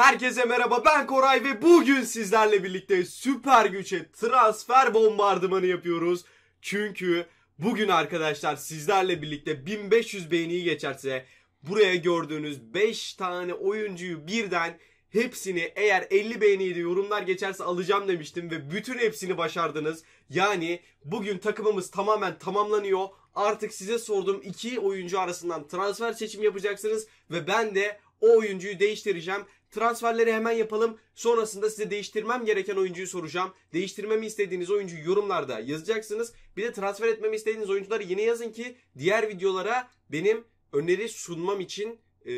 Herkese merhaba ben Koray ve bugün sizlerle birlikte süper güçe transfer bombardımanı yapıyoruz. Çünkü bugün arkadaşlar sizlerle birlikte 1500 beğeniyi geçerse buraya gördüğünüz 5 tane oyuncuyu birden hepsini eğer 50 beğeniydi yorumlar geçerse alacağım demiştim ve bütün hepsini başardınız. Yani bugün takımımız tamamen tamamlanıyor. Artık size sorduğum iki oyuncu arasından transfer seçimi yapacaksınız ve ben de o oyuncuyu değiştireceğim. Transferleri hemen yapalım. Sonrasında size değiştirmem gereken oyuncuyu soracağım. Değiştirmemi istediğiniz oyuncu yorumlarda yazacaksınız. Bir de transfer etmemi istediğiniz oyuncuları yine yazın ki diğer videolara benim öneri sunmam için e,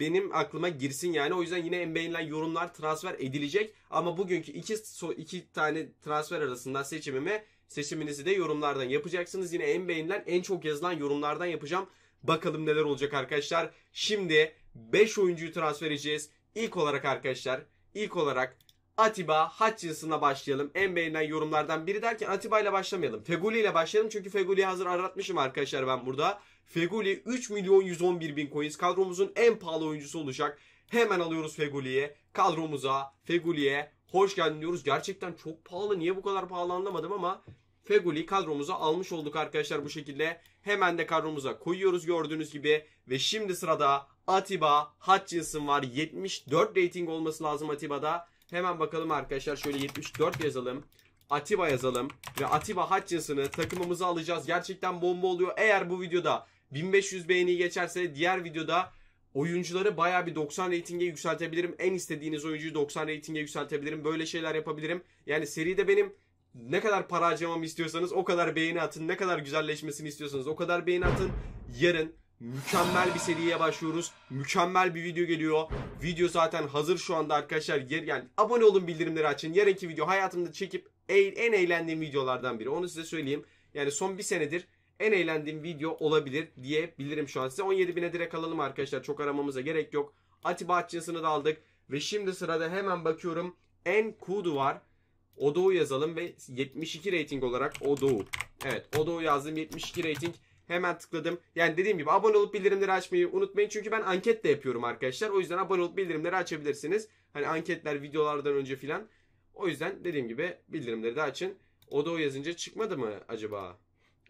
benim aklıma girsin yani. O yüzden yine en beğenilen yorumlar transfer edilecek. Ama bugünkü iki, iki tane transfer arasında seçimimi seçiminizi de yorumlardan yapacaksınız. Yine en beğenilen en çok yazılan yorumlardan yapacağım. Bakalım neler olacak arkadaşlar. Şimdi 5 oyuncuyu transfer edeceğiz. İlk olarak arkadaşlar ilk olarak Atiba Hutchinson'la başlayalım. En beğenilen yorumlardan biri derken Atiba ile başlamayalım. Feguli ile başlayalım çünkü Feguli'yi hazır aratmışım arkadaşlar ben burada. Feguli 3 milyon 111 bin coins kadromuzun en pahalı oyuncusu olacak. Hemen alıyoruz Feguli'ye, kadromuza, Feguli'ye hoş geldin diyoruz. Gerçekten çok pahalı. Niye bu kadar pahalı anlamadım ama Feguli kadromuza almış olduk arkadaşlar bu şekilde. Hemen de kadromuza koyuyoruz gördüğünüz gibi. Ve şimdi sırada Atiba Hutchinson var. 74 rating olması lazım Atiba'da. Hemen bakalım arkadaşlar şöyle 74 yazalım. Atiba yazalım ve Atiba Hutchinson'ı takımımıza alacağız. Gerçekten bomba oluyor. Eğer bu videoda 1500 beğeni geçerse diğer videoda oyuncuları baya bir 90 reytinge yükseltebilirim. En istediğiniz oyuncuyu 90 reytinge yükseltebilirim. Böyle şeyler yapabilirim. Yani seride benim ne kadar para harcamamı istiyorsanız o kadar beğeni atın. Ne kadar güzelleşmesini istiyorsanız o kadar beğeni atın. Yarın mükemmel bir seriye başlıyoruz. Mükemmel bir video geliyor. Video zaten hazır şu anda arkadaşlar. Yer, yani abone olun bildirimleri açın. Yarınki video hayatımda çekip en eğlendiğim videolardan biri. Onu size söyleyeyim. Yani son bir senedir en eğlendiğim video olabilir diyebilirim şu an size. 17 bine direkt alalım arkadaşlar. Çok aramamıza gerek yok. Atiba Hutchinson'ı da aldık. Ve şimdi sırada hemen bakıyorum. En kudu var. Odo'u yazalım ve 72 rating olarak Odo'u. Evet Odo'u yazdım 72 rating. Hemen tıkladım. Yani dediğim gibi abone olup bildirimleri açmayı unutmayın. Çünkü ben anket de yapıyorum arkadaşlar. O yüzden abone olup bildirimleri açabilirsiniz. Hani anketler videolardan önce filan. O yüzden dediğim gibi bildirimleri de açın. Odo yazınca çıkmadı mı acaba?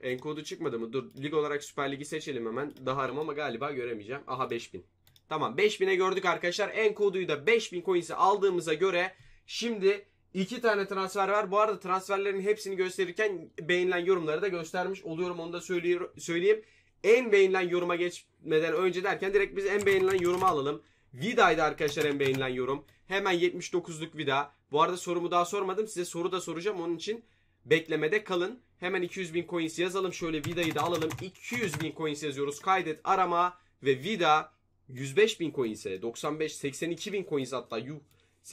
Enkodu çıkmadı mı? Dur lig olarak Süper Lig'i seçelim hemen. Daha arım ama galiba göremeyeceğim. Aha 5000. Tamam 5000'e gördük arkadaşlar. Enkodu'yu da 5000 coins'e aldığımıza göre şimdi İki tane transfer var. Bu arada transferlerin hepsini gösterirken beğenilen yorumları da göstermiş oluyorum. Onu da söyleyeyim. En beğenilen yoruma geçmeden önce derken direkt biz en beğenilen yoruma alalım. Vida'ydı arkadaşlar en beğenilen yorum. Hemen 79'luk Vida. Bu arada sorumu daha sormadım. Size soru da soracağım. Onun için beklemede kalın. Hemen 200 bin coins yazalım. Şöyle Vida'yı da alalım. 200 bin coins yazıyoruz. Kaydet arama ve Vida 105 bin coins'e 95 82 bin coins hatta yuh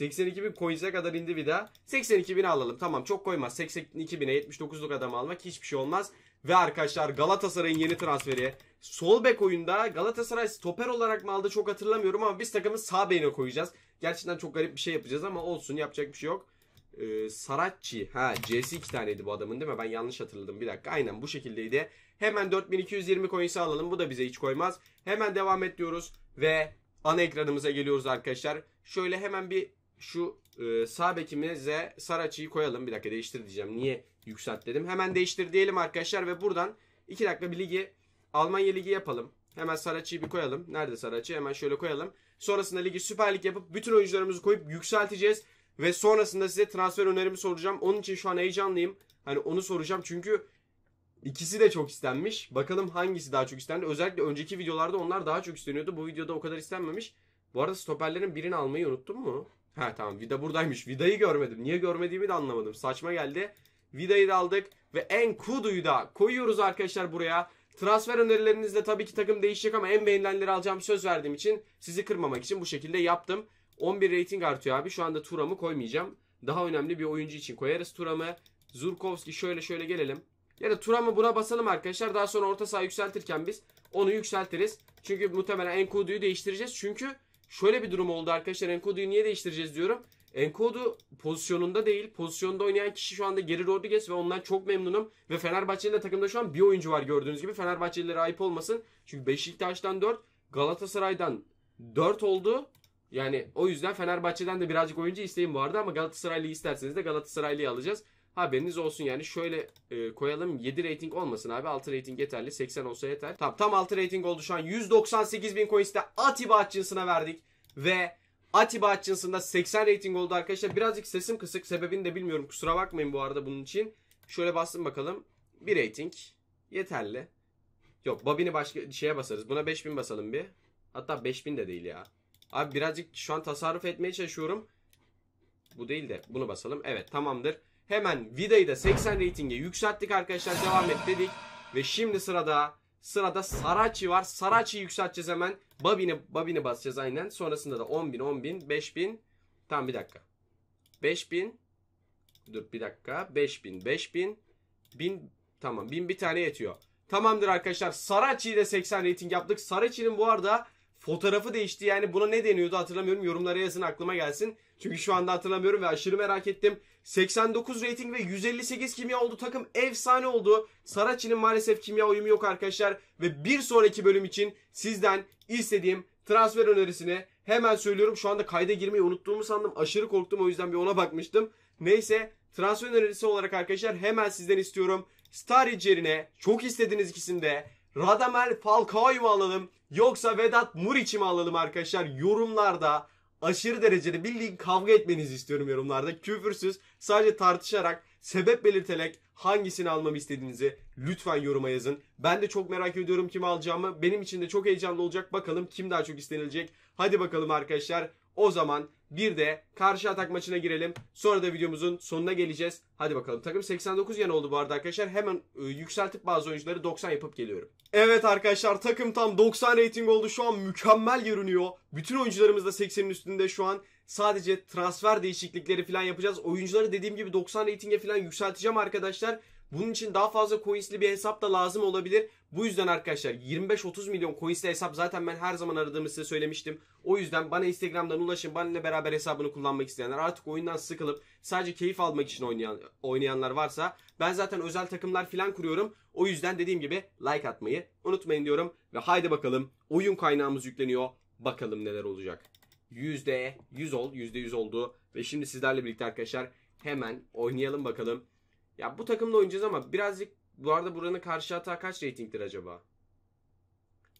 82 bin coins'e kadar indi bir 82 bin alalım. Tamam çok koymaz. 82 bine 79'luk adam almak hiçbir şey olmaz. Ve arkadaşlar Galatasaray'ın yeni transferi. Sol bek oyunda Galatasaray stoper olarak mı aldı çok hatırlamıyorum ama biz takımı sağ beyne koyacağız. Gerçekten çok garip bir şey yapacağız ama olsun yapacak bir şey yok. Ee, Saratçı. Ha C'si iki taneydi bu adamın değil mi? Ben yanlış hatırladım bir dakika. Aynen bu şekildeydi. Hemen 4220 coins'i alalım. Bu da bize hiç koymaz. Hemen devam et diyoruz. Ve ana ekranımıza geliyoruz arkadaşlar. Şöyle hemen bir şu e, sağ bekimize Saraçi'yi koyalım. Bir dakika değiştir diyeceğim. Niye yükselt dedim. Hemen değiştir diyelim arkadaşlar ve buradan 2 dakika bir ligi Almanya ligi yapalım. Hemen Saraçi'yi bir koyalım. Nerede Saraçi? Hemen şöyle koyalım. Sonrasında ligi Süper Lig yapıp bütün oyuncularımızı koyup yükselteceğiz. Ve sonrasında size transfer önerimi soracağım. Onun için şu an heyecanlıyım. Hani onu soracağım çünkü ikisi de çok istenmiş. Bakalım hangisi daha çok istendi. Özellikle önceki videolarda onlar daha çok isteniyordu. Bu videoda o kadar istenmemiş. Bu arada stoperlerin birini almayı unuttum mu? Ha tamam vida buradaymış. Vida'yı görmedim. Niye görmediğimi de anlamadım. Saçma geldi. Vida'yı da aldık ve Enkudu'yu da koyuyoruz arkadaşlar buraya. Transfer önerilerinizle tabii ki takım değişecek ama en beğenilenleri alacağım söz verdiğim için sizi kırmamak için bu şekilde yaptım. 11 rating artıyor abi. Şu anda Turam'ı koymayacağım. Daha önemli bir oyuncu için koyarız Turam'ı. Zurkowski şöyle şöyle gelelim. Ya da Turam'ı buna basalım arkadaşlar. Daha sonra orta saha yükseltirken biz onu yükseltiriz. Çünkü muhtemelen Enkudu'yu değiştireceğiz. Çünkü şöyle bir durum oldu arkadaşlar. Enkodu'yu niye değiştireceğiz diyorum. Enkodu pozisyonunda değil. Pozisyonda oynayan kişi şu anda Geri Rodriguez ve ondan çok memnunum. Ve Fenerbahçe'nin de takımda şu an bir oyuncu var gördüğünüz gibi. Fenerbahçelilere ayıp olmasın. Çünkü Beşiktaş'tan 4, Galatasaray'dan 4 oldu. Yani o yüzden Fenerbahçe'den de birazcık oyuncu isteğim vardı ama Galatasaraylı isterseniz de Galatasaraylı'yı alacağız. Haberiniz olsun yani şöyle e, koyalım 7 rating olmasın abi 6 rating yeterli 80 olsa yeter. Tamam tam 6 rating oldu şu an 198 bin coins'te Atiba Hutchinson'a verdik ve Atiba Hutchinson'da 80 rating oldu arkadaşlar. Birazcık sesim kısık sebebini de bilmiyorum kusura bakmayın bu arada bunun için. Şöyle bastım bakalım 1 rating yeterli. Yok Bobby'ni başka şeye basarız buna 5000 basalım bir. Hatta 5000 de değil ya. Abi birazcık şu an tasarruf etmeye çalışıyorum. Bu değil de bunu basalım. Evet tamamdır. Hemen Vida'yı da 80 ratinge yükselttik arkadaşlar. Devam et dedik. Ve şimdi sırada sırada Sarachi var. Sarachi'yi yükselteceğiz hemen. Babin'i Babin'i basacağız aynen. Sonrasında da 10.000, 10.000, 5.000. Tamam bir dakika. 5.000. Dur bir dakika. 5.000, 5.000. bin tamam bin bir tane yetiyor. Tamamdır arkadaşlar. Sarachi'yi de 80 rating yaptık. Sarachi'nin bu arada fotoğrafı değişti. Yani buna ne deniyordu hatırlamıyorum. Yorumlara yazın aklıma gelsin. Çünkü şu anda hatırlamıyorum ve aşırı merak ettim. 89 rating ve 158 kimya oldu. Takım efsane oldu. Saraçi'nin maalesef kimya uyumu yok arkadaşlar. Ve bir sonraki bölüm için sizden istediğim transfer önerisini hemen söylüyorum. Şu anda kayda girmeyi unuttuğumu sandım. Aşırı korktum o yüzden bir ona bakmıştım. Neyse transfer önerisi olarak arkadaşlar hemen sizden istiyorum. Star yerine çok istediğiniz ikisinde Radamel Falcao'yu mu alalım yoksa Vedat Muriç'i mi alalım arkadaşlar? Yorumlarda aşırı derecede bildiğin kavga etmenizi istiyorum yorumlarda. Küfürsüz sadece tartışarak sebep belirterek hangisini almamı istediğinizi lütfen yoruma yazın. Ben de çok merak ediyorum kim alacağımı. Benim için de çok heyecanlı olacak. Bakalım kim daha çok istenilecek. Hadi bakalım arkadaşlar. O zaman bir de karşı atak maçına girelim. Sonra da videomuzun sonuna geleceğiz. Hadi bakalım. Takım 89 yan oldu bu arada arkadaşlar. Hemen e, yükseltip bazı oyuncuları 90 yapıp geliyorum. Evet arkadaşlar takım tam 90 rating oldu. Şu an mükemmel görünüyor. Bütün oyuncularımız da 80'in üstünde şu an. Sadece transfer değişiklikleri falan yapacağız. Oyuncuları dediğim gibi 90 ratinge falan yükselteceğim arkadaşlar. Bunun için daha fazla coinsli bir hesap da lazım olabilir. Bu yüzden arkadaşlar 25-30 milyon coinsli hesap zaten ben her zaman aradığımı size söylemiştim. O yüzden bana Instagram'dan ulaşın. Benimle beraber hesabını kullanmak isteyenler artık oyundan sıkılıp sadece keyif almak için oynayan, oynayanlar varsa ben zaten özel takımlar filan kuruyorum. O yüzden dediğim gibi like atmayı unutmayın diyorum. Ve haydi bakalım oyun kaynağımız yükleniyor. Bakalım neler olacak. %100 ol. %100 oldu. Ve şimdi sizlerle birlikte arkadaşlar hemen oynayalım bakalım. Ya bu takımda oynayacağız ama birazcık bu arada buranın karşı hata kaç reytingdir acaba?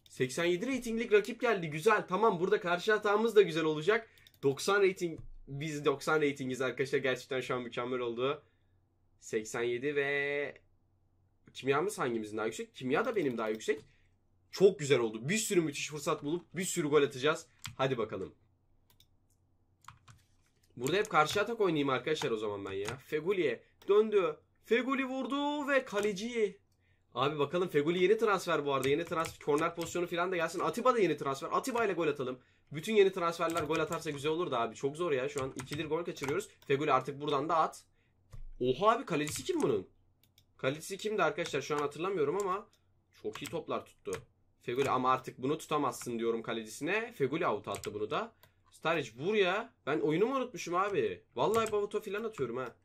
87 reytinglik rakip geldi. Güzel. Tamam burada karşı hatamız da güzel olacak. 90 reyting biz 90 reytingiz arkadaşlar. Gerçekten şu an mükemmel oldu. 87 ve kimyamız hangimizin daha yüksek? Kimya da benim daha yüksek. Çok güzel oldu. Bir sürü müthiş fırsat bulup bir sürü gol atacağız. Hadi bakalım. Burada hep karşı atak oynayayım arkadaşlar o zaman ben ya. Feguli'ye döndü. Feguli vurdu ve kaleciyi. Abi bakalım Feguli yeni transfer bu arada. Yeni transfer. Korner pozisyonu falan da gelsin. Atiba da yeni transfer. Atiba ile gol atalım. Bütün yeni transferler gol atarsa güzel olur da abi. Çok zor ya. Şu an ikidir gol kaçırıyoruz. Feguli artık buradan da at. Oha abi kalecisi kim bunun? Kalecisi kimdi arkadaşlar? Şu an hatırlamıyorum ama çok iyi toplar tuttu. Feguli ama artık bunu tutamazsın diyorum kalecisine. Feguli out attı bunu da. Staric vur ya. Ben oyunu mu unutmuşum abi? Vallahi bavuto falan atıyorum ha.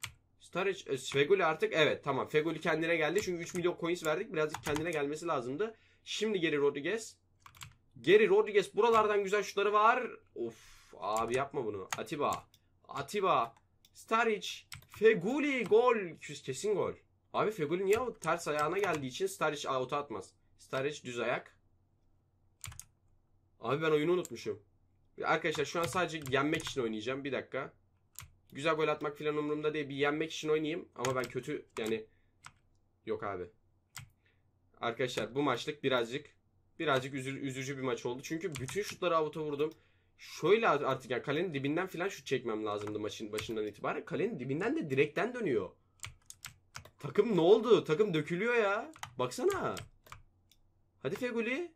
Starage, e, Feguli artık evet tamam. Feguli kendine geldi. Çünkü 3 milyon coins verdik. Birazcık kendine gelmesi lazımdı. Şimdi geri Rodriguez. Geri Rodriguez buralardan güzel şutları var. Of abi yapma bunu. Atiba. Atiba. Staric. Feguli gol. Kesin gol. Abi Feguli niye o ters ayağına geldiği için Staric out'a atmaz. Staric düz ayak. Abi ben oyunu unutmuşum. Arkadaşlar şu an sadece yenmek için oynayacağım. Bir dakika. Güzel gol atmak falan umurumda değil. Bir yenmek için oynayayım. Ama ben kötü yani yok abi. Arkadaşlar bu maçlık birazcık birazcık üzü, üzücü bir maç oldu. Çünkü bütün şutları avuta vurdum. Şöyle artık yani kalenin dibinden falan şut çekmem lazımdı maçın başından itibaren. Kalenin dibinden de direkten dönüyor. Takım ne oldu? Takım dökülüyor ya. Baksana. Hadi Feguli.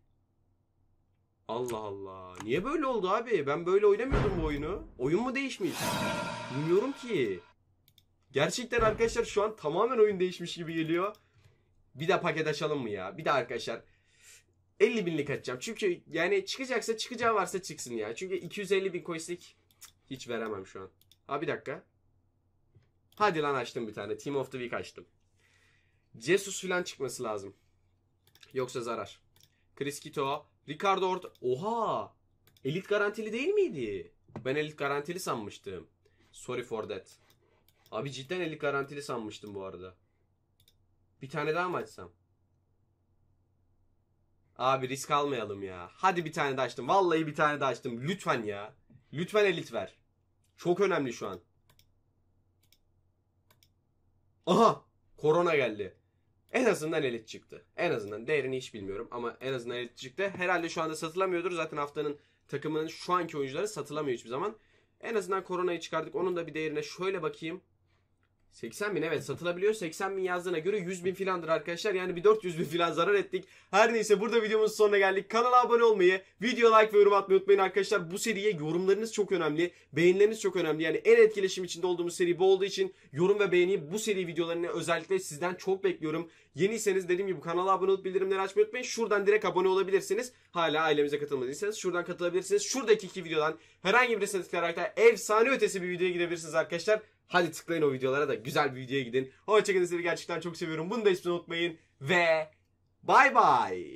Allah Allah. Niye böyle oldu abi? Ben böyle oynamıyordum bu oyunu. Oyun mu değişmiş? Bilmiyorum ki. Gerçekten arkadaşlar şu an tamamen oyun değişmiş gibi geliyor. Bir daha paket açalım mı ya? Bir daha arkadaşlar 50 binlik açacağım. Çünkü yani çıkacaksa çıkacağı varsa çıksın ya. Çünkü 250 bin coinslik hiç veremem şu an. Ha bir dakika. Hadi lan açtım bir tane. Team of the Week açtım. Jesus filan çıkması lazım. Yoksa zarar. Chris Kito Ricardo Orta... Oha! Elit garantili değil miydi? Ben elit garantili sanmıştım. Sorry for that. Abi cidden elit garantili sanmıştım bu arada. Bir tane daha mı açsam? Abi risk almayalım ya. Hadi bir tane daha açtım. Vallahi bir tane daha açtım. Lütfen ya. Lütfen elit ver. Çok önemli şu an. Aha! Korona geldi. En azından elit çıktı. En azından değerini hiç bilmiyorum ama en azından elit çıktı. Herhalde şu anda satılamıyordur. Zaten haftanın takımının şu anki oyuncuları satılamıyor hiçbir zaman. En azından koronayı çıkardık. Onun da bir değerine şöyle bakayım. 80 bin evet satılabiliyor. 80 bin yazdığına göre 100 bin filandır arkadaşlar. Yani bir 400 bin filan zarar ettik. Her neyse burada videomuzun sonuna geldik. Kanala abone olmayı, video like ve yorum atmayı unutmayın arkadaşlar. Bu seriye yorumlarınız çok önemli. Beğenileriniz çok önemli. Yani en etkileşim içinde olduğumuz seri bu olduğu için yorum ve beğeni bu seri videolarını özellikle sizden çok bekliyorum. Yeniyseniz dediğim gibi kanala abone olup bildirimleri açmayı unutmayın. Şuradan direkt abone olabilirsiniz. Hala ailemize katılmadıysanız şuradan katılabilirsiniz. Şuradaki iki videodan herhangi birisine tıklayarak da efsane ötesi bir videoya gidebilirsiniz arkadaşlar. Hadi tıklayın o videolara da güzel bir videoya gidin. Hoşçakalın sizi gerçekten çok seviyorum. Bunu da hiç unutmayın ve bay bay.